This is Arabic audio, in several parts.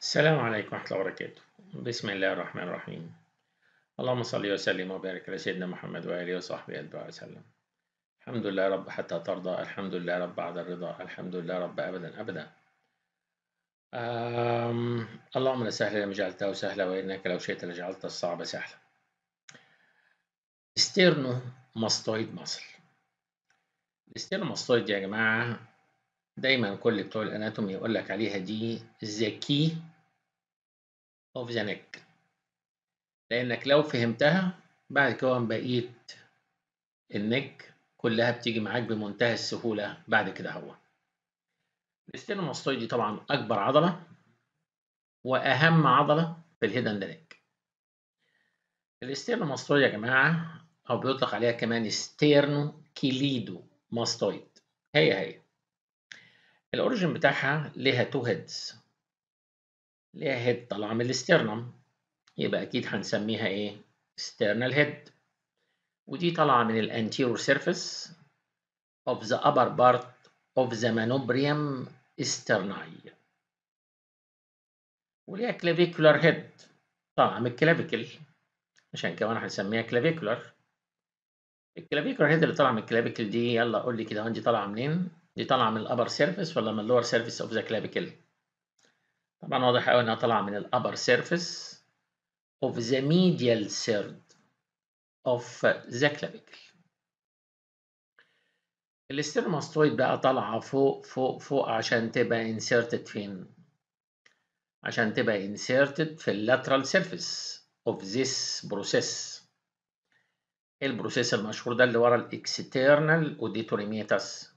السلام عليكم ورحمة الله وبركاته بسم الله الرحمن الرحيم اللهم صل وسلم وبارك على سيدنا محمد وآله وصحبه أتباعه وسلم الحمد لله رب حتى ترضى الحمد لله رب بعد الرضا الحمد لله رب أبدا أبدا أم... اللهم لا سهل لما جعلته سهلا وإنك لو شئت لجعلت الصعب سهلا استيرنو مصطويد مصل استيرنو مصطويد يا جماعة دايما كل بتوع الاناتومي يقول لك عليها دي the key of the neck لانك لو فهمتها بعد كده بقيت النك كلها بتيجي معاك بمنتهى السهوله بعد كده هو دي طبعا اكبر عضله واهم عضله في الهيدن اند نيك الاستيرنوماستويد يا جماعه او بيطلق عليها كمان ستيرنو كيليدو ماستويد هي هي الاوريجن بتاعها ليها تو هيدز ليها هيد طالعة من الاسترنم يبقى أكيد هنسميها إيه؟ external head ودي طالعة من ال anterior surface of the upper part of the manubrium sternae وليها clavicular head طالعة من الكلافيكل عشان كمان هنسميها clavicular clavicular هيد اللي طالعه من الكلافيكل دي يلا قول لي كده دي طالعه منين دي طالعه من الابر سيرفيس ولا من اللور سيرفيس اوف ذا كلافيكل طبعا واضح قوي انها طالعه من الابر سيرفيس اوف ذا ميديال سيرد اوف ذا كلافيكل الاسترماستويد بقى طالعه فوق فوق فوق عشان تبقى انسيرتد فين عشان تبقى inserted في lateral surface of this process إيه البروسيس المشهور ده اللي ورا الاكسترنال ميتاس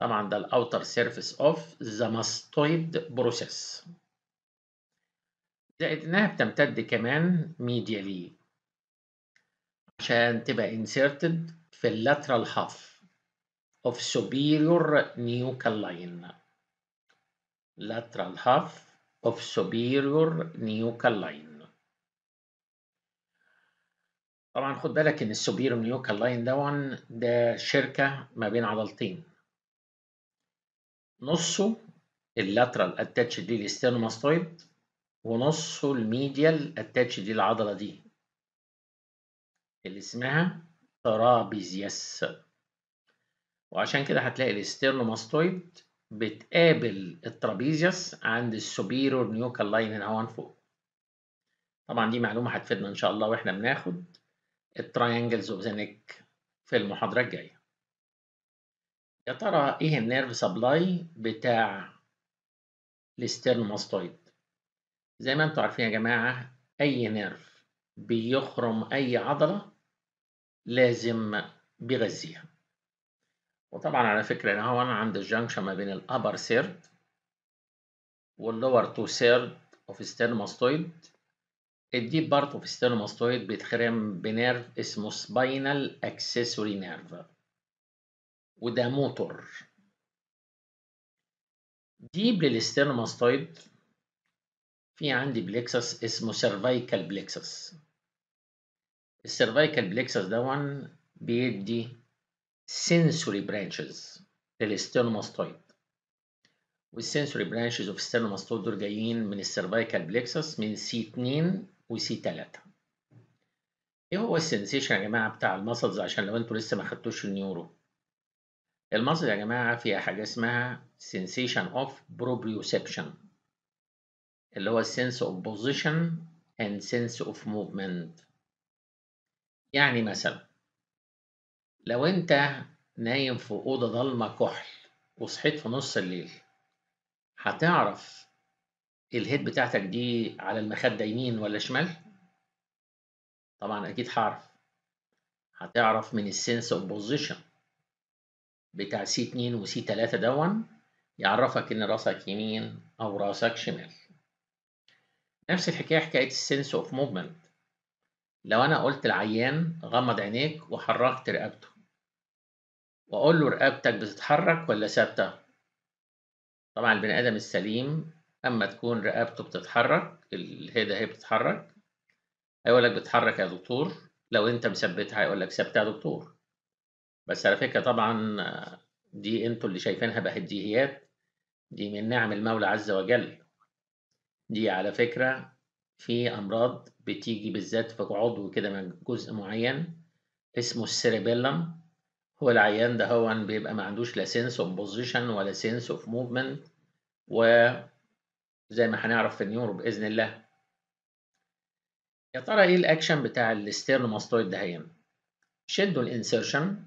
طبعا ده الاوتر سيرفيس اوف ذا ماستويد بروسيس زائد انها بتمتد كمان ميديالي عشان تبقى انسيرتد في اللاترال هاف اوف سوبيريور nuchal line lateral half of superior nuchal line طبعا خد بالك ان السوبيريور نيوكال لاين ده شركه ما بين عضلتين نصه اللاترال اتاتش دي الاستيرنوماستويد ونصه الميديال اتاتش دي العضلة دي اللي اسمها ترابيزيس وعشان كده هتلاقي الاستيرنوماستويد بتقابل الترابيزيس عند السوبيرور نيوكال لاين هنا وان فوق طبعا دي معلومة هتفيدنا ان شاء الله واحنا بناخد الترينجلز اوف ذا نيك في المحاضرة الجاية يا ترى ايه النيرف سبلاي بتاع الاسترن ماستويد زي ما انتم عارفين يا جماعه اي نيرف بيخرم اي عضله لازم بيغذيها وطبعا على فكره هنا هو انا عند الجنكشن ما بين الابر سيرد واللور تو سيرد اوف ماستويد الديب بارت اوف ماستويد بيتخرم بنيرف اسمه سباينال اكسسوري نيرف وده موتور ديب للستيرنوماستويد في عندي بليكسس اسمه سيرفايكال بليكسس السيرفايكال بليكسس وان بيدي سنسوري برانشز للستيرنوماستويد والسنسوري برانشز اوف ستيرنوماستويد دول جايين من السيرفايكال بليكسس من سي 2 وسي 3 ايه هو السنسيشن يا جماعه بتاع المسلز عشان لو انتوا لسه ما خدتوش النيورو المصدر يا جماعة فيها حاجة اسمها sensation of proprioception اللي هو sense of position and sense of movement يعني مثلا لو انت نايم في أوضة ضلمة كحل وصحيت في نص الليل هتعرف الهيد بتاعتك دي على المخدة يمين ولا شمال؟ طبعا أكيد هعرف هتعرف من السنس اوف بوزيشن بتاع سي 2 وسي 3 دون يعرفك ان راسك يمين او راسك شمال نفس الحكايه حكايه السنس اوف موفمنت لو انا قلت العيان غمض عينيك وحركت رقبته واقول له رقبتك بتتحرك ولا ثابته طبعا البني ادم السليم اما تكون رقبته بتتحرك الهيدا هي بتتحرك هيقول لك بتتحرك يا دكتور لو انت مثبتها هيقول لك ثابته يا دكتور بس على فكرة طبعا دي انتوا اللي شايفينها بهديهيات دي من نعم المولى عز وجل دي على فكرة في أمراض بتيجي بالذات في عضو كده من جزء معين اسمه السيريبيلم هو العيان ده هو بيبقى ما عندوش لا سنس اوف بوزيشن ولا سنس اوف موفمنت وزي ما هنعرف في النيورو بإذن الله يا ترى ايه الاكشن بتاع الاسترنوماستويد ده هنا شدوا الانسيرشن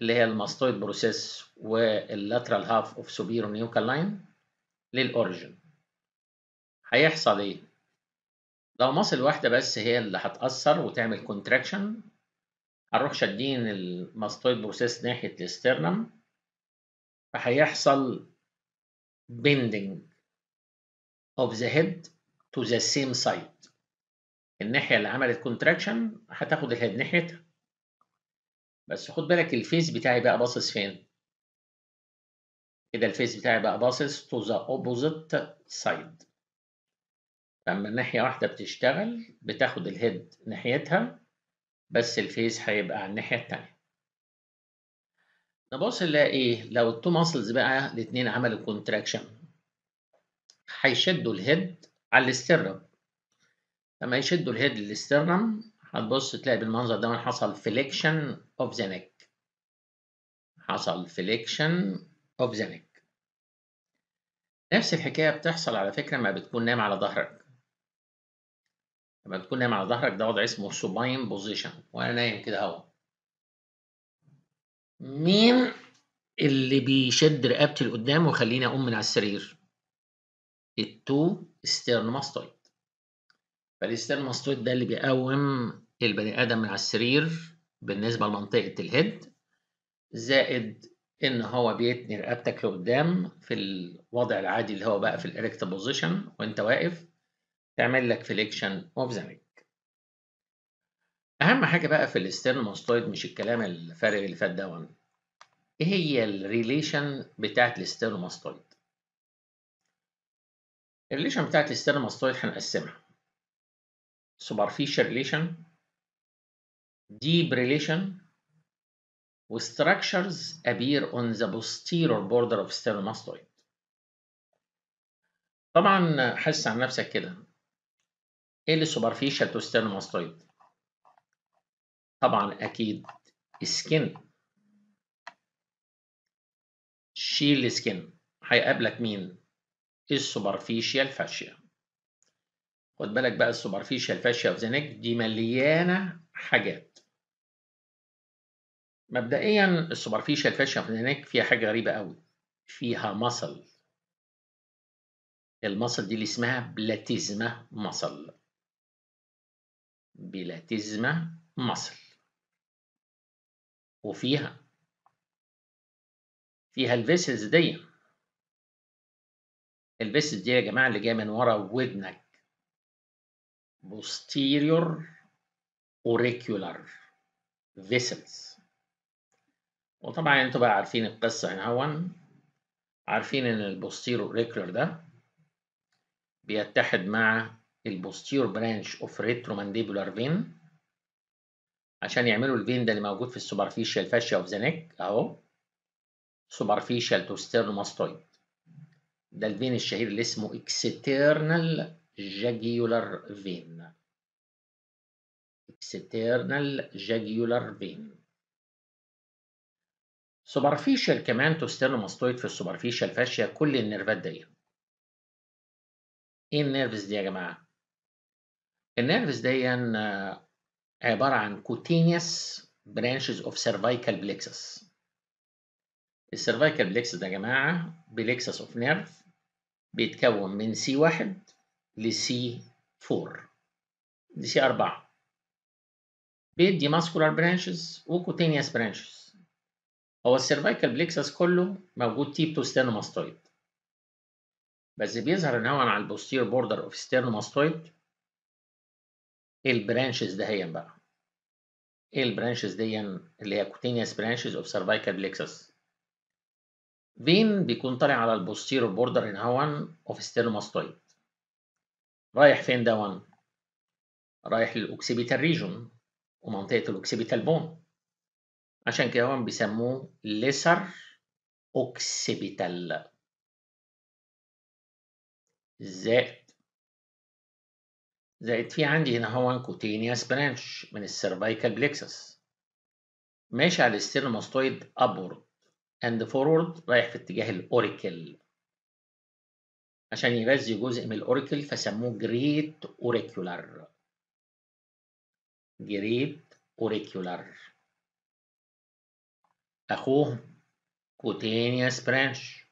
اللي هي الماستويد بروسيس واللاترال هاف اوف سوبيرو نيوكالاين للاوريجن هيحصل ايه لو مصل واحده بس هي اللي هتاثر وتعمل كونتراكشن هنروح شادين الماستويد بروسيس ناحيه الاسترنم فهيحصل bending of the head to the same side الناحيه اللي عملت كونتراكشن هتاخد الهيد ناحيتها بس خد بالك الفيس بتاعي بقى باصص فين كده الفيس بتاعي بقى باصص تو ذا اوبوزيت سايد لما الناحيه واحدة بتشتغل بتاخد الهيد ناحيتها بس الفيس هيبقى على الناحية التانية نبص نلاقي ايه لو التو ماسلز بقى الاتنين عملوا كونتراكشن هيشدوا الهيد على الاسترنم لما يشدوا الهيد للاسترنم هتبص تلاقي بالمنظر ده حصل فليكشن اوف ذا نيك حصل فليكشن اوف ذا نيك نفس الحكايه بتحصل على فكره ما بتكون نايم على ظهرك لما بتكون نايم على ظهرك ده وضع اسمه سوباين بوزيشن وانا نايم كده اهو مين اللي بيشد رقبتي لقدام ويخليني اقوم من على السرير التو ستيرن ماستوي فالستير ماستويد ده اللي بيقوم البني ادم من على السرير بالنسبه لمنطقه الهيد زائد ان هو بيتني رقبتك لقدام في الوضع العادي اللي هو بقى في الاريكت بوزيشن وانت واقف تعمل لك فليكشن اوف ذا نيك اهم حاجه بقى في الاسترن ماستويد مش الكلام الفارغ اللي فات ده ايه هي الريليشن بتاعت الاسترن ماستويد الريليشن بتاعت الاسترن ماستويد هنقسمها superficial relation deep relation structures appear on the posterior border of sternomastoid طبعا حس عن نفسك كده ايه اللي superficial to sternomastoid طبعا اكيد skin شيل skin هيقابلك مين السوبرفيشيال فاشيا خد بالك بقى السوبرفيشال فاشيا اوف ذا نيك دي مليانه حاجات مبدئيا السوبرفيشال فاشيا اوف ذا نيك فيها حاجه غريبه قوي فيها مصل المصل دي اللي اسمها بلاتيزما مصل بلاتيزما مصل وفيها فيها الفيسلز دي الفيسلز دي يا جماعه اللي جايه من ورا ودنك posterior auricular vessels وطبعا انتوا بقى عارفين القصة هنا هون عارفين ان البوستيرو auricular ده بيتحد مع البوستيرو برانش اوف retromandibular فين عشان يعملوا الفين ده اللي موجود في السوبرفيشال فاشيا اوف ذا نيك اهو سوبرفيشال توستيرنو ماستويد ده الفين الشهير اللي اسمه اكسترنال jugular vein external jugular vein superficial كمان تستينوماستويد في السوبرفيشال فاشيا كل النيرفات دي ايه النيرفز دي يا جماعه النيرفز دي آه، عباره عن كوتينيوس branches of cervical plexus السيرفايكال بليكسس ده يا جماعه بليكسس اوف نيرف بيتكون من سي 1 لسي 4 لسي 4 بيدي ماسكولار برانشز وكوتينيوس برانشز هو السيرفايكال بليكسس كله موجود تيب تو ستيرنوماستويد بس بيظهر نوعا على البوستير بوردر اوف ستيرنوماستويد إيه البرانشز دهيا بقى ايه البرانشز دي اللي هي كوتينيوس برانشز اوف سيرفايكال بليكسس فين بيكون طالع على البوستير بوردر ان هون اوف ستيرنوماستويد رايح فين دوان؟ رايح للأوكسيبيتال ريجون ومنطقة الأوكسيبيتال بون عشان كده هون بيسموه لسر أوكسيبيتال زائد زائد في عندي هنا هون كوتينيوس برانش من السيرفايكال بليكسس ماشي على الاسترنوماستويد أبورد أند فورورد رايح في اتجاه الأوريكل عشان يغذي جزء من الاوركل فسموه جريت أوريكولار جريت أوريكولار أخوه كوتينيوس برانش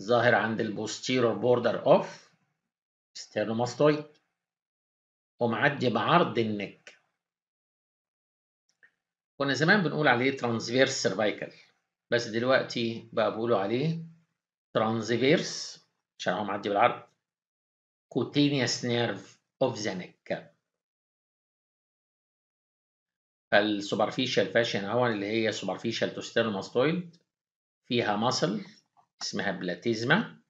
ظاهر عند البوستيرور بوردر أوف ستيرنوماستويد ومعدي بعرض النك كنا زمان بنقول عليه ترانزفيرس سيرفايكل بس دلوقتي بقى بقولوا عليه ترانزفيرس عشان هو معدي بالعرض كوتينيوس نيرف اوف ذا نيك فالسوبرفيشال فاشن هو اللي هي سوبرفيشال توستيرن ماستويد فيها ماسل اسمها بلاتيزما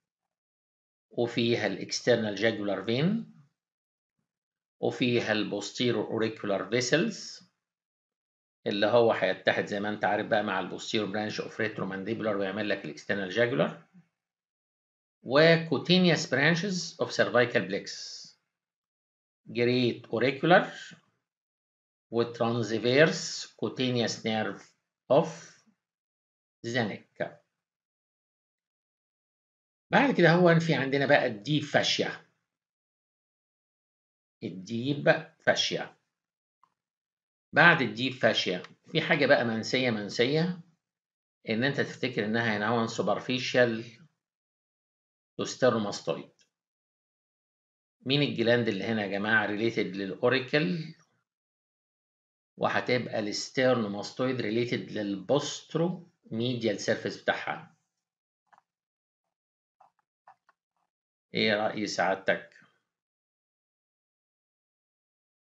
وفيها الاكسترنال جاجولار فين وفيها البوستيرو اوريكولار فيسلز اللي هو هيتحد زي ما انت عارف بقى مع البوستيرو برانش اوف ريترو مانديبولار ويعمل لك الاكسترنال جاجولار وكوتينيوس branches of cervical plex great auricular وtransverse cutaneous nerve of the neck بعد كده هو في عندنا بقى الديب فاشيا الديب فاشيا بعد الديب فاشيا في حاجه بقى منسيه منسيه ان انت تفتكر انها هنا هو سوبرفيشال ستيرماستويد مين الجلاند اللي هنا يا جماعة ريليتد للأوريكل وهتبقى الستيرنوماستويد ريليتد للبوسترو ميديال سيرفيس بتاعها ايه رأي سعادتك؟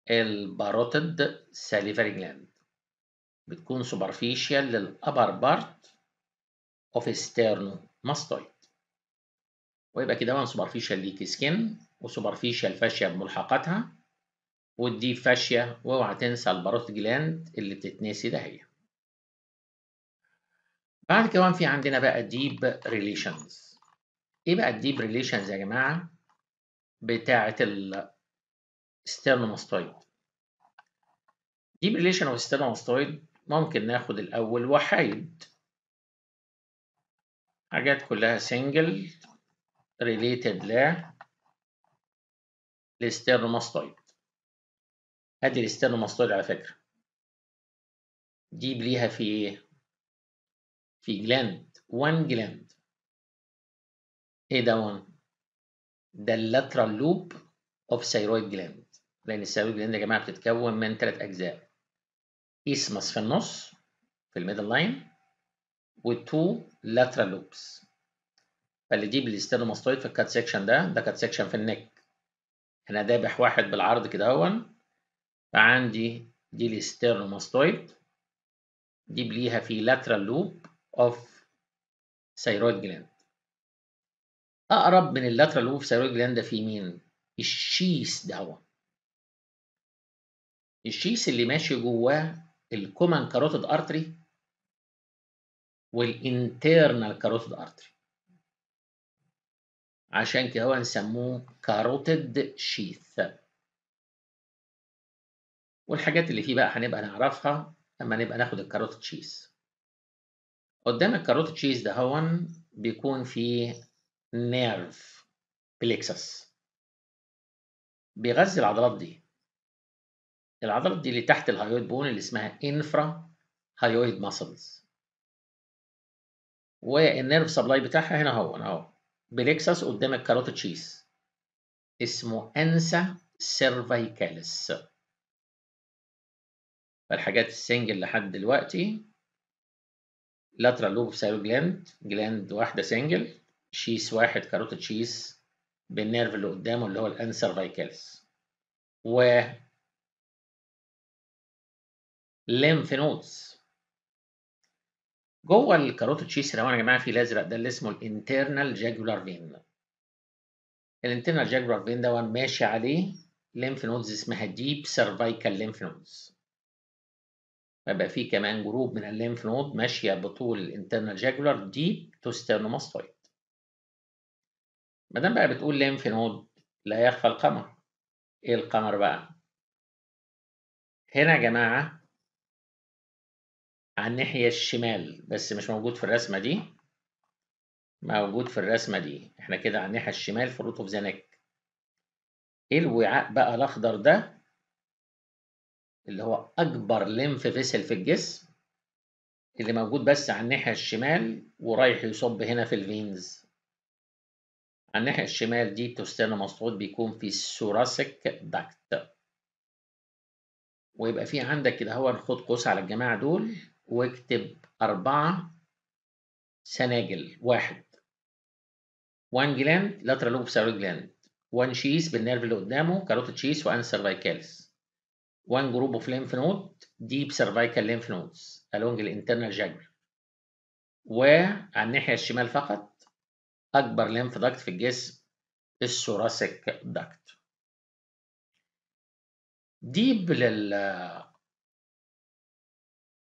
الباروتد ساليفري جلاند بتكون سوبرفيشال للأبر بارت اوف ستيرنو ماستويد ويبقى كده بقى سوبرفيشال ليك سكين وسوبرفيشال فاشية بملحقاتها والديب فاشية واوعى تنسى الباروث جلاند اللي بتتنسي ده هي بعد كده في عندنا بقى ديب ريليشنز ايه بقى الديب ريليشنز يا جماعة بتاعة الستيرنوماستويد ديب ريليشن اوف ستيرنوماستويد ممكن ناخد الأول وحيد حاجات كلها سنجل related ل الاستيرنوماستويد هذه الاستيرنوماستويد على فكرة دي ليها في ايه؟ في جلاند وان جلاند ايه ده وان؟ ده اللاترال لوب اوف ثيرويد جلاند لان الثيرويد جلاند يا جماعة بتتكون من ثلاث أجزاء اسمس في النص في الميدل لاين و2 لاترال لوبس فاللي يجيب ماستويد في الكات سيكشن ده ده كات سيكشن في النك انا دابح واحد بالعرض كده اهون فعندي دي ماستويد دي بليها في lateral loop of thyroid gland اقرب من اللاترال لوب ثايرويد جلاند ده في مين الشيس ده هو الشيس اللي ماشي جواه الكومن كاروتيد ارتري والانترنال كاروتيد ارتري عشان كده هو نسموه كاروتيد شيث والحاجات اللي فيه بقى هنبقى نعرفها لما نبقى ناخد الكاروتيد شيث قدام الكاروتيد شيث ده هون بيكون فيه نيرف بليكسس بيغذي العضلات دي العضلات دي اللي تحت الهايويد بون اللي اسمها انفرا هايويد ماسلز والنيرف سبلاي بتاعها هنا هو اهو بليكسس قدام الكاروت تشيز اسمه انسا سيرفيكاليس فالحاجات السنجل لحد دلوقتي لاترال لوب اوف جلاند جلاند واحده سنجل شيس واحد كاروت تشيز بالنيرف اللي قدامه اللي هو الان سيرفايكالس و ليمف نودز جوه الكاروتيد شيس لو يا جماعه في الازرق ده اللي اسمه الانترنال جاجولار فين الانترنال جاجولار فين ده ماشي عليه ليمف نودز اسمها ديب سيرفايكال ليمف نودز ويبقى في كمان جروب من الليمف نود ماشيه بطول الانترنال جاجولار ديب تو ستيرنوماستويد ما دام بقى بتقول ليمف نود لا يخفى القمر ايه القمر بقى هنا يا جماعه على الناحية الشمال بس مش موجود في الرسمة دي موجود في الرسمة دي احنا كده على الناحية الشمال في روت اوف ايه الوعاء بقى الأخضر ده اللي هو أكبر لمف فيسل في الجسم اللي موجود بس على الناحية الشمال ورايح يصب هنا في الفينز على الناحية الشمال دي بتستان مسطوط بيكون في الثوراسيك داكت ويبقى في عندك كده هو الخد قوس على الجماعة دول واكتب أربعة سناجل واحد وان جلاند لاترال لوب سيرويد جلاند وان شيس بالنيرف اللي قدامه كاروت شيس وان سيرفيكالز وان جروب اوف ليمف نود ديب سيرفيكال ليمف نودز along الانترنال جاجولر وعلى الناحية الشمال فقط أكبر ليمف داكت في الجسم الثوراسيك داكت ديب لل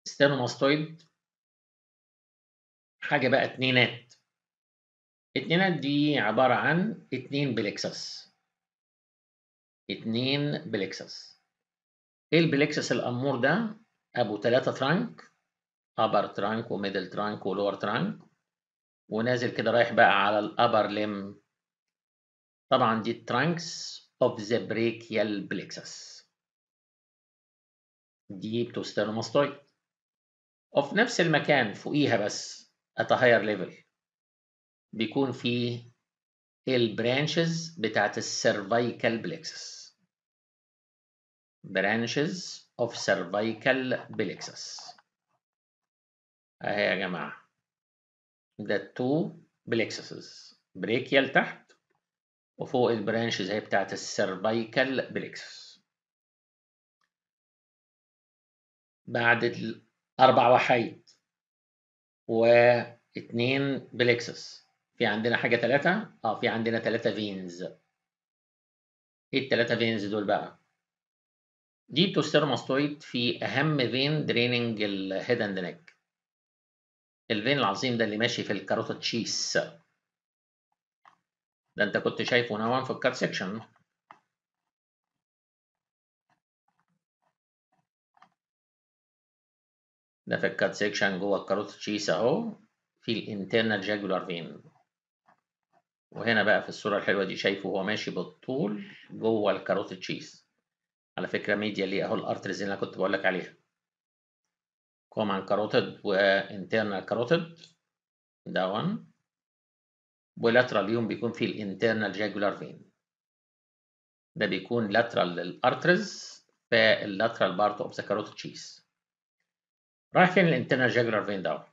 ستانوماستويد حاجه بقى اتنينات اتنينات دي عباره عن اتنين بلكسس اتنين بلكسس ايه البلكسس الامور ده ابو تلاتة ترانك ابر ترانك وميدل ترانك ولور ترانك ونازل كده رايح بقى على الابر لم طبعا دي الترانكس اوف ذا بريكيال بلكسس دي بتوستانوماستويد وفي نفس المكان فوقيها بس at a higher level بيكون في البرانشز بتاعت السيرفايكال بلكسس branches of cervical plexus اهي يا جماعه ده two plexuses brachial تحت وفوق البرانشز اهي بتاعت السيرفايكال بلكسس بعد أربع وحيد واثنين بلكسس في عندنا حاجة ثلاثة؟ اه في عندنا ثلاثة فينز ايه الثلاثة فينز دول بقى؟ دي بتوستيرماستويد في أهم فين دريننج الهيد اند نيك الفين العظيم ده اللي ماشي في الكاروتا تشيس ده انت كنت شايفه نوعا في الكات سيكشن ده في الكات سيكشن جوه الكاروت تشيس اهو في الانترنال جاجولار فين وهنا بقى في الصورة الحلوة دي شايفه هو ماشي بالطول جوه الكاروت تشيس على فكرة ميديا ليه اهو الارترز اللي انا كنت بقولك عليها common carotid وinternal carotid ده 1 ولاترال يوم بيكون في الانترنال جاجولار فين ده بيكون لاترال للارترز فاللاترال بارت اوف ذا كاروت تشيس رايح فين الانترنال جاجلر فين ده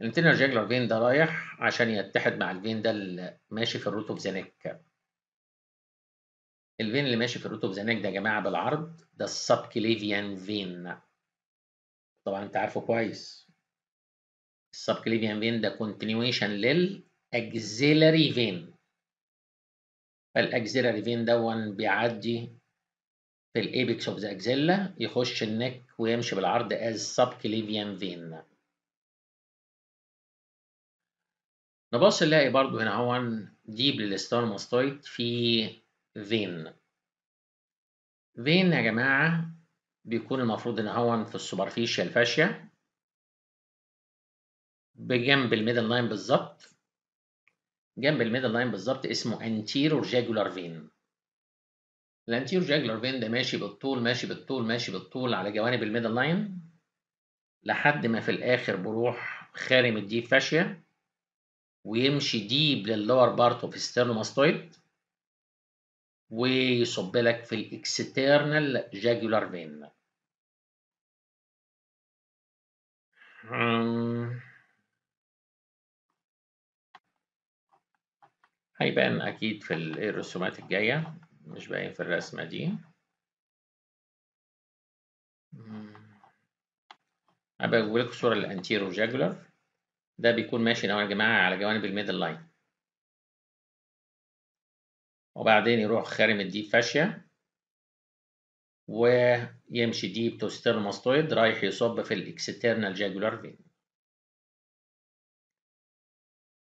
الانترنال جاجلر فين ده رايح عشان يتحد مع الفين ده اللي ماشي في الروت اوف ذا نيك الفين اللي ماشي في الروت اوف ذا نيك ده يا جماعه بالعرض ده السبكليفيان فين طبعا انت عارفه كويس السبكليفيان فين ده كونتينيويشن للاكزيلاري فين فالاكزيلاري فين ده بيعدي في الابيكس اوف ذا اكزيلا يخش النك ويمشي بالعرض از سبكليفيان فين نبص نلاقي برضو هنا هون ديب للستار ماستويت في فين فين يا جماعة بيكون المفروض ان هون في السوبرفيشيا الفاشية بجنب الميدل لاين بالظبط جنب الميدل لاين بالظبط اسمه انتيرور جاجولار فين الانتيرو جاجلر فين ده ماشي بالطول ماشي بالطول ماشي بالطول على جوانب الميدل لاين لحد ما في الاخر بروح خارم الديب فاشيا ويمشي ديب لللور بارت اوف ستيرنوماستويد ويصب لك في الاكسترنال جاجولار فين هيبان اكيد في الرسومات الجايه مش باين في الرسمة دي أبقى أقول لكم الصورة الانتيرو جاجولار ده بيكون ماشي لو يا جماعة على جوانب الميدل لاين وبعدين يروح خارم الديب فاشيا ويمشي ديب تو رايح يصب في الاكسترنال جاجولار فين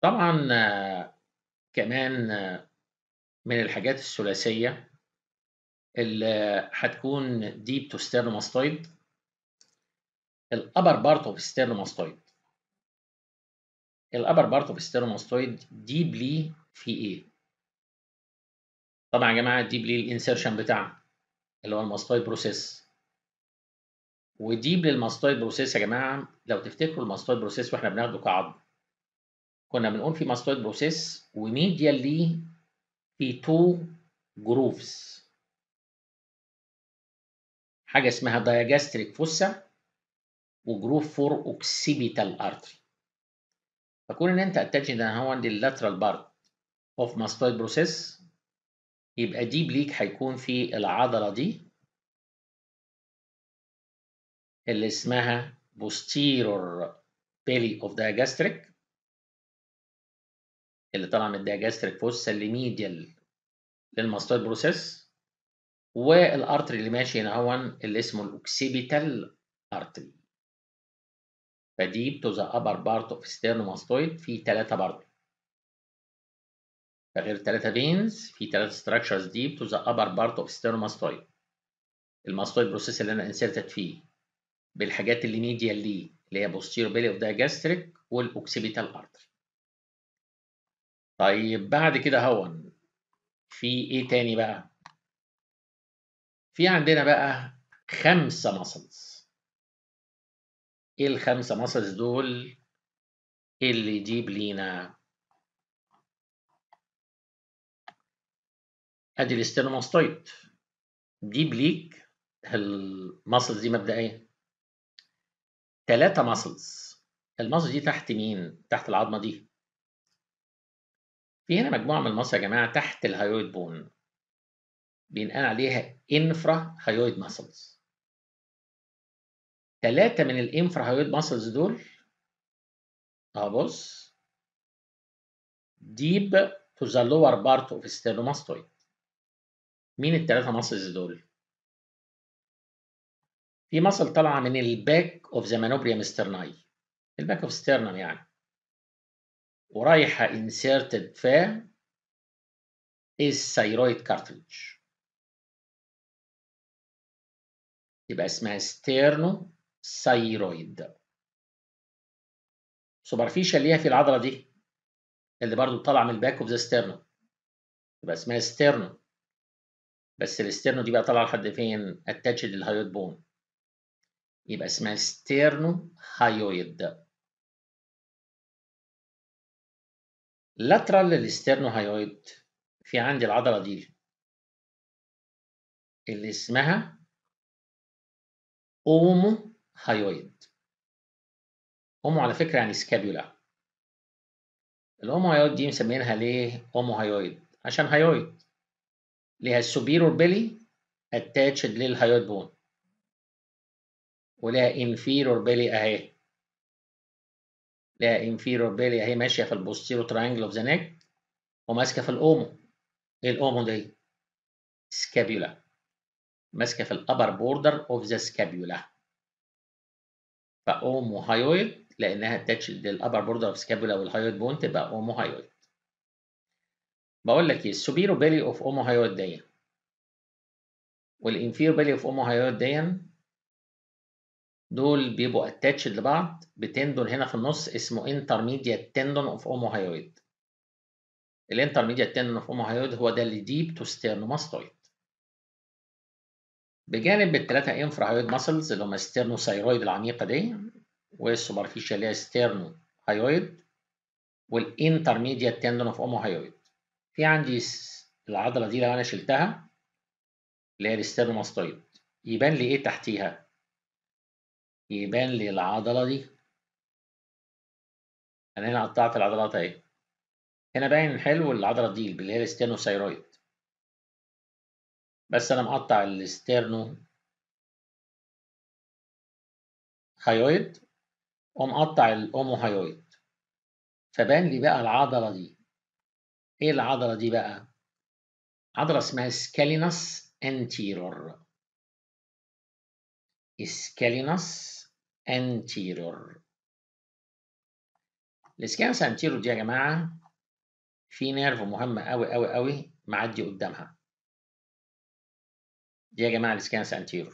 طبعا آه، كمان آه، من الحاجات الثلاثية اللي هتكون ديب تو ستيرنوماستويد الأبر بارت اوف ستيرنوماستويد الأبر بارت اوف ستيرنوماستويد ديبلي في إيه؟ طبعا يا جماعة ديبلي الإنسيرشن بتاعها اللي هو الماستويد بروسيس وديب للماستويد بروسيس يا جماعة لو تفتكروا الماستويد بروسيس وإحنا بناخده كعظم كنا بنقول في ماستويد بروسيس وميديا ليه في تو جروفز حاجة اسمها دايجاستريك فوسا وجروف فور اوكسيبيتال ارتري فكون ان انت اتاتشد هو اللاترال بارت اوف ماستويد بروسيس يبقى ديب ليك هيكون في العضلة دي اللي اسمها بوستيرور بيلي اوف digastric اللي طالعه من الدياجاستريك فوس اللي ميديال للماستويد بروسيس والارتري اللي ماشي هنا هو اللي اسمه الاوكسيبيتال ارتري فدي تو ابر بارت اوف ستيرنوماستويد في ثلاثه برضه فغير ثلاثه فينز في ثلاثه ستراكشرز دي تو ابر بارت اوف ستيرنوماستويد الماستويد بروسيس اللي انا انسرتت فيه بالحاجات اللي ميديال ليه اللي هي بوستيرو بيلي اوف دياجاستريك والاوكسيبيتال ارتري طيب بعد كده هون في ايه تاني بقى في عندنا بقى خمسة مصلز ايه الخمسة مصلز دول اللي يجيب لينا ادي الاستينوماستويد دي بليك المصلز دي مبدئيا ثلاثة مصلز المصلز دي تحت مين تحت العظمة دي في هنا مجموعة من المصر يا جماعة تحت الهيرويد بون بينقال عليها انفرا هيرويد ماسلز ثلاثة من الانفرا هيرويد ماسلز دول اه بص ديب تو ذا لور بارت اوف ستيرنوماستويد مين الثلاثة ماسلز دول؟ في مصل طالعة من الباك اوف ذا مانوبريوم سترناي الباك اوف ستيرنم يعني ورايحة انسيرتد في الثيرويد كارتريج يبقى اسمها ستيرنو ثيرويد سوبرفيشال ليها في العضلة دي اللي برضو طالعة من الباك اوف ذا ستيرنو يبقى اسمها ستيرنو بس الاستيرنو دي بقى طالعة لحد فين؟ اتاتشد للهايويد بون يبقى اسمها ستيرنو هايويد لاترال الاسترنو هايويد في عندي العضلة دي اللي اسمها اومو هايويد اومو على فكرة يعني سكابيولا الاومو هايويد دي مسمينها ليه اومو هايويد عشان هايويد ليها السوبيرور بيلي اتاتشد للهايويد بون ولها انفيرور بيلي اهي لها انفيرور belly اهي ماشيه في البوستيرو triangle اوف ذا نيك وماسكه في الاومو ايه الاومو دي؟ سكابيولا ماسكه في الابر بوردر اوف ذا سكابيولا فاومو هايويد لانها تاتش للابر بوردر اوف سكابيولا والهايويد بون تبقى اومو هايويد بقول لك ايه السوبيرو بالي اوف اومو هايويد دي والانفيرو بالي اوف اومو هايويد دي دول بيبقوا اتاتشد لبعض بتندون هنا في النص اسمه انترميديت تندون اوف اوموهايويد الانترميديت تندون اوف اوموهايويد هو ده اللي ديب تو sternomastoid بجانب الثلاثه infrahyoid ماسلز اللي هم ستيرنوسايرويد العميقه دي والسوبرفيشال اللي هي ستيرنو هايويد والانترميديت تندون اوف اوموهايويد في عندي العضله دي لو انا شلتها اللي هي الستيرنوماستويد يبان لي ايه تحتيها يبان لي العضلة دي أنا يعني هنا قطعت العضلات أهي هنا باين حلو العضلة دي اللي هي سيرويد بس أنا مقطع الستيرنو هايويد ومقطع الأوموهايويد فبان لي بقى العضلة دي إيه العضلة دي بقى؟ عضلة اسمها سكالينس انتيرور سكالينس anterior الاسكامس anterior دي يا جماعة في نيرف مهمة أوي أوي أوي معدي قدامها دي يا جماعة الاسكامس anterior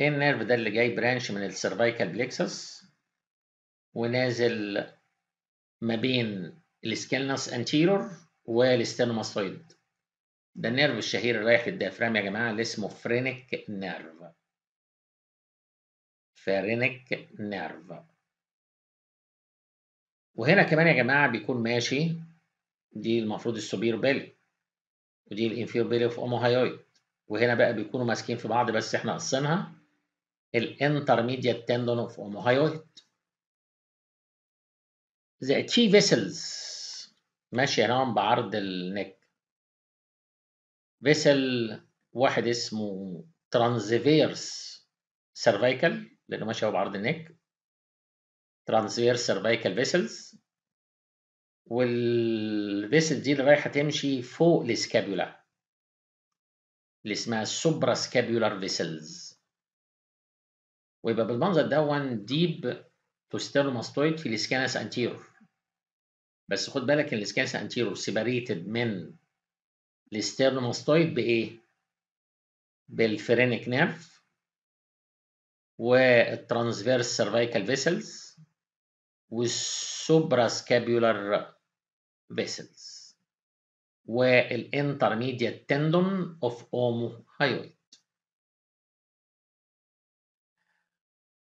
ايه النيرف ده اللي جاي برانش من السيرفايكال بليكسس ونازل ما بين السكالنس انتيرور والستينوماستويد ده النيرف الشهير اللي رايح للدافرام يا جماعه اللي اسمه فرينك نيرف pharyngic نيرف وهنا كمان يا جماعة بيكون ماشي دي المفروض السوبير بالي ودي الانفير بالي اوف اوموهايويد وهنا بقى بيكونوا ماسكين في بعض بس احنا قصينها الانترميديت تندون اوف اوموهايويد the فيسلز vessels ماشية نوعا بعرض النك فيسل واحد اسمه ترانزفيرس سيرفيكال لانه ماشي بعرض النك ترانسفير سيرفايكال فيسلز والفيسل دي اللي رايحه تمشي فوق السكابولا اللي اسمها سوبرا سكابولار فيسلز ويبقى بالمنظر وان ديب توستيرماستويد في الاسكانس انتيرور بس خد بالك ان الاسكانس انتيرور سيباريتد من الستيرنوماستويد بايه؟ بالفرينك نيرف والترانسفيرس سيرفيكال فيسلز والسوبرا سكابيولار فيسلز والانترميديت تندون اوف اومو هايويد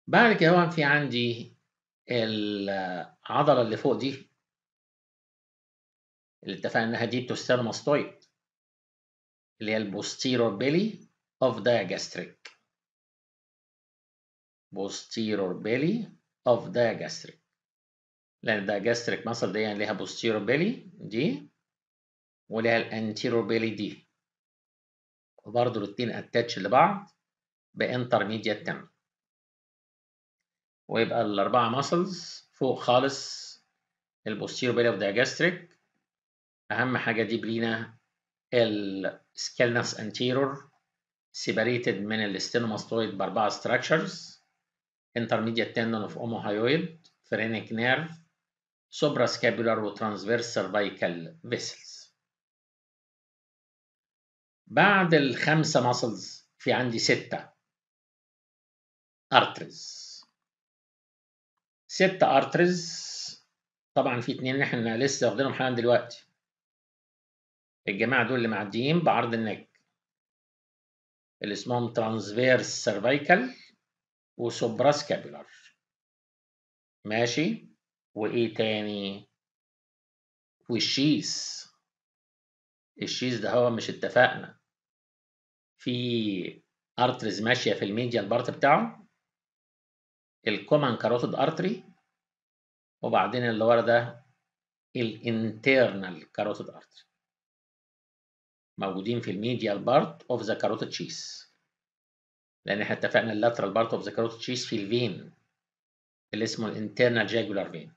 بعد كده طبعا في عندي العضلة اللي فوق دي اللي اتفقنا انها دي بتوستيرماستويد اللي هي البوستيرور بيلي اوف diagastric posterior belly of diagastric لأن diagastric muscle دي يعني ليها posterior belly دي وليها anterior belly دي وبرضه الاتنين اتاتش لبعض بانترميديت تم ويبقى الأربعة muscles فوق خالص البوستيرو بيلي اوف دايجاستريك أهم حاجة دي بلينا السكالنس انتيرور سيباريتد من الاستينوماستويد بأربعة ستراكشرز intermediate tendon of omohyoid, phrenic nerve, suprascapular وترانسفيرس cervical vessels. بعد الخمسة muscles في عندي ستة arteries. ستة arteries طبعا في اتنين احنا لسه واخدينهم حالا دلوقتي. الجماعة دول اللي معديين بعرض النك. اللي اسمهم ترانسفيرس سيرفيكال وسوبراسكابيولار ماشي وايه تاني والشيس الشيس ده هو مش اتفقنا في ارترز ماشيه في الميديال بارت بتاعه الكومان كاروتيد ارتري وبعدين اللي ورا ده الانترنال كاروتيد ارتري موجودين في الميديال بارت اوف ذا كاروتيد شيس لان احنا اتفقنا اللاترال بارت اوف ذا كاروتيد تشيز في الفين اللي اسمه الانترنال جاجولار فين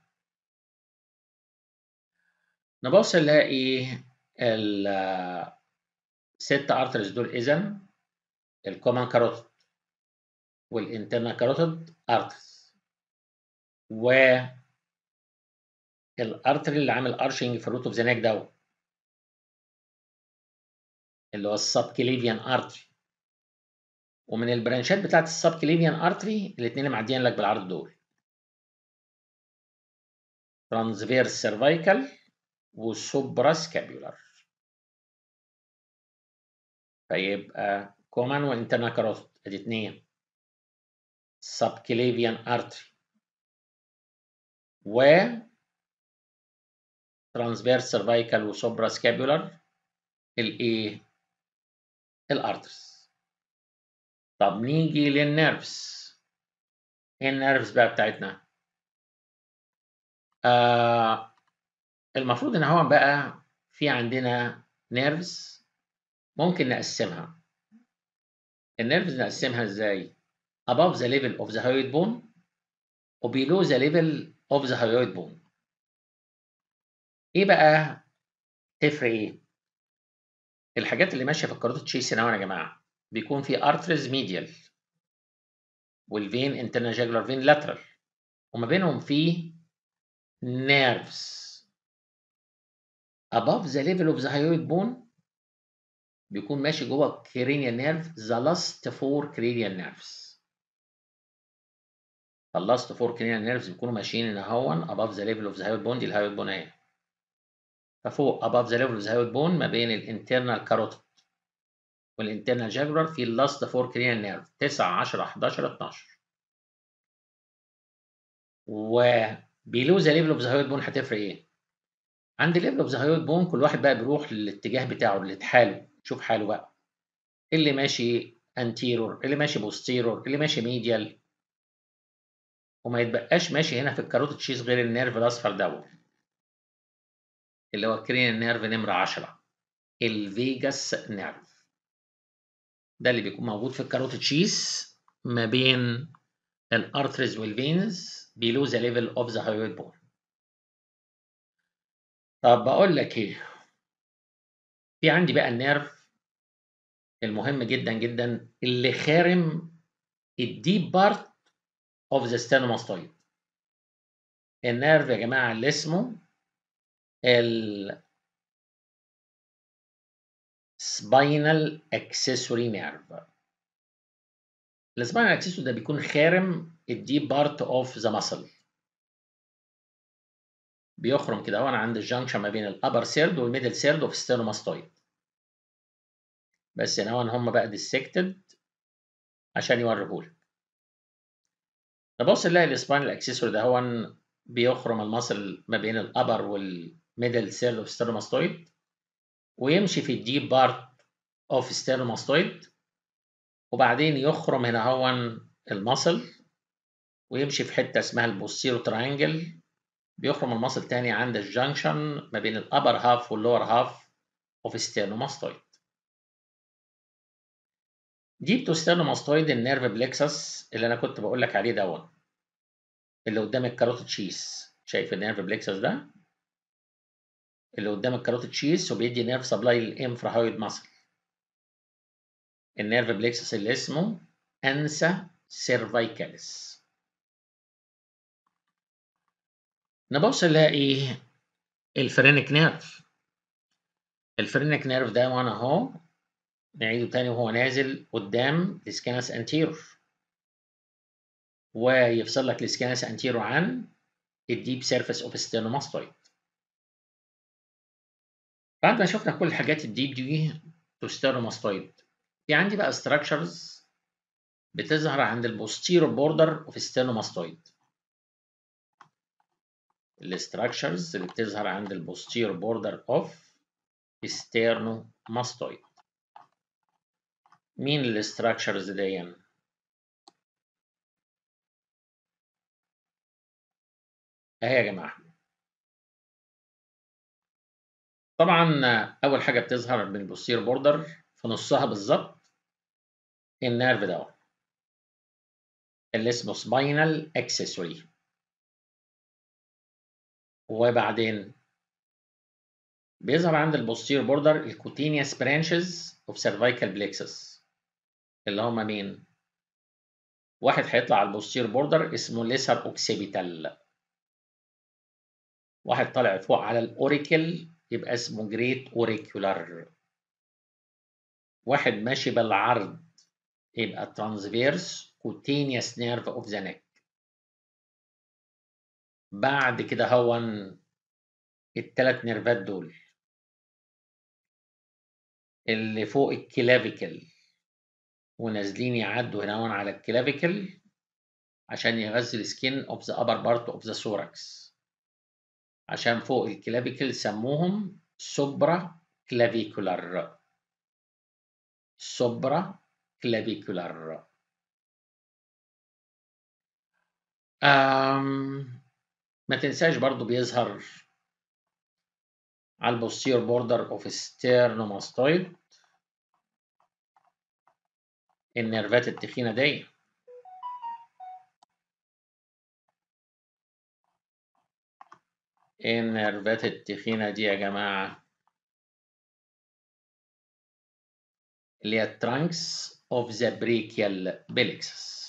نبص نلاقي ال آه، ست ارترز دول اذا الكومن كاروتيد والانترنال كاروتيد ارترز و الارتري اللي عامل ارشنج في الروت اوف ذا نيك دوت اللي هو السبكليفيان ارتري ومن البرانشات بتاعت السب كليفيان ارتري الاثنين اللي معديين لك بالعرض دول ترانسفيرس سيرفايكال وسوبرا فيبقى كومان وانترنا كاروت ادي اثنين سب كليفيان ارتري و ترانسفيرس سيرفايكال وسوبرا الايه الارترز طب نيجي للنيرفز ايه النيرفز بقى بتاعتنا آه المفروض ان هو بقى في عندنا نيرفز ممكن نقسمها النيرفز نقسمها ازاي above the level of the hyoid bone وbelow the level of the hyoid bone ايه بقى تفرق ايه الحاجات اللي ماشيه في الكاروتيد تشيس هنا يا جماعه بيكون في ارترز ميديال والفين انترنال جاجولار فين لاترال وما بينهم في نيرفز above the level of the hyoid bone بيكون ماشي جوه cranial nerve the last four cranial nerves the last four cranial nerves بيكونوا ماشيين اهون above the level of the hyoid bone دي الهايويد بون اهي ففوق above the level of the hyoid bone ما بين الانترنال كاروتيد والانترنال جاجرال في اللاست فور كرينال نيرف 9 10 11 12 وبيلو ذا ليفل اوف ذا هايوت بون هتفرق ايه؟ عند ليفل اوف ذا هايوت بون كل واحد بقى بيروح للاتجاه بتاعه لحاله شوف حاله بقى اللي ماشي انتيرور اللي ماشي بوستيرور اللي ماشي ميديال وما يتبقاش ماشي هنا في الكاروت تشيز غير النيرف الاصفر دوت اللي هو كرين نيرف نمرة 10 الفيجاس نيرف ده اللي بيكون موجود في الكاروتيد شيس ما بين الارترز والفينز below the level of the hyoid bone طب بقول لك ايه في عندي بقى النيرف المهم جدا جدا اللي خارم الديب بارت اوف ذا ستانوماستويد النيرف يا جماعه اللي اسمه ال spinal accessory nerve السباينال accessory ده بيكون خارم deep بارت اوف ذا muscle بيخرم كده وانا عند الجنكشن ما بين الابر سيرد والميدل سيرد اوف ستيرنوماستويد بس هنا يعني هم بقى ديسكتد عشان يوريهولك نبص نلاقي السباينال اكسسوري ده هو بيخرم المصل ما بين الابر والميدل سيرد اوف ستيرنوماستويد ويمشي في الديب بارت اوف ستيرموستويد وبعدين يخرم هنا هون المصل ويمشي في حته اسمها البوستيرو ترانجل بيخرم المصل تاني عند الجنكشن ما بين الابر هاف واللور هاف اوف ستيرنوماستويد ديب تو ماستويد النيرف بلكسس اللي انا كنت بقول لك عليه دوت اللي قدام الكاروت تشيز شايف النيرف بلكسس ده اللي قدام الكاروت شيس وبيدي نيرف سبلاي للانفراهايد ماسل النيرف بليكسس اللي اسمه انسا سيرفايكاليس نبص نلاقي الفرينك نيرف الفرينك نيرف ده وانا اهو نعيده تاني وهو نازل قدام السكانس انتيرور ويفصل لك السكانس انتيرو عن الديب سيرفيس اوف ستينوماستويد بعد ما شفنا كل الحاجات الديب دي بوستيرو ماستويد في عندي بقى ستراكشرز بتظهر عند البوستيرو بوردر اوف ماستويد الستراكشرز اللي بتظهر عند البوستيرو بوردر اوف ماستويد مين الستراكشرز دي يعني؟ اهي يا جماعه طبعا اول حاجه بتظهر من البوستير بوردر في نصها بالظبط النيرف ده اللي اسمه سباينال اكسسوري وبعدين بيظهر عند البوستير بوردر الكوتينيوس برانشز اوف سيرفايكال بليكسس اللي هما مين؟ واحد هيطلع على البوستير بوردر اسمه ليسر اوكسيبيتال واحد طالع فوق على الاوريكل يبقى اسمه جريت اوريكولار واحد ماشي بالعرض يبقى ترانسفيرس كوتينيوس نيرف اوف ذا نيك بعد كده هون التلات نيرفات دول اللي فوق الكلافيكل ونازلين يعدوا هنا على الكلافيكل عشان يغذي السكين اوف ذا ابر بارت اوف ذا ثوركس عشان فوق الكلافيكل سموهم سوبرا كلافيكولار سوبرا كلافيكولار أم ما تنساش برضو بيظهر على البوستير بوردر اوف ستيرنوماستويد النيرفات التخينه دي ايه النيرفات التخينة دي يا جماعة اللي هي الترانكس اوف ذا بريكيال بيليكسس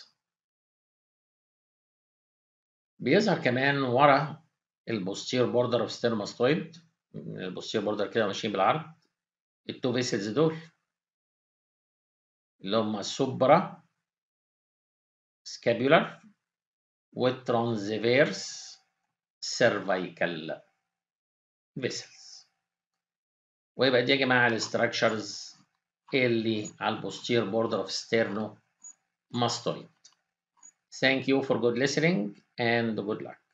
بيظهر كمان ورا البوستير بوردر اوف ستيرماستويد البوستير بوردر كده ماشيين بالعرض التو فيسلز دول اللي هم السوبرا سكابيولار والترانزفيرس cervical vessels ويبقى دي يا جماعه الستراكشرز اللي على البوستير بوردر اوف ستيرنو ماستويد Thank you for good listening and good luck.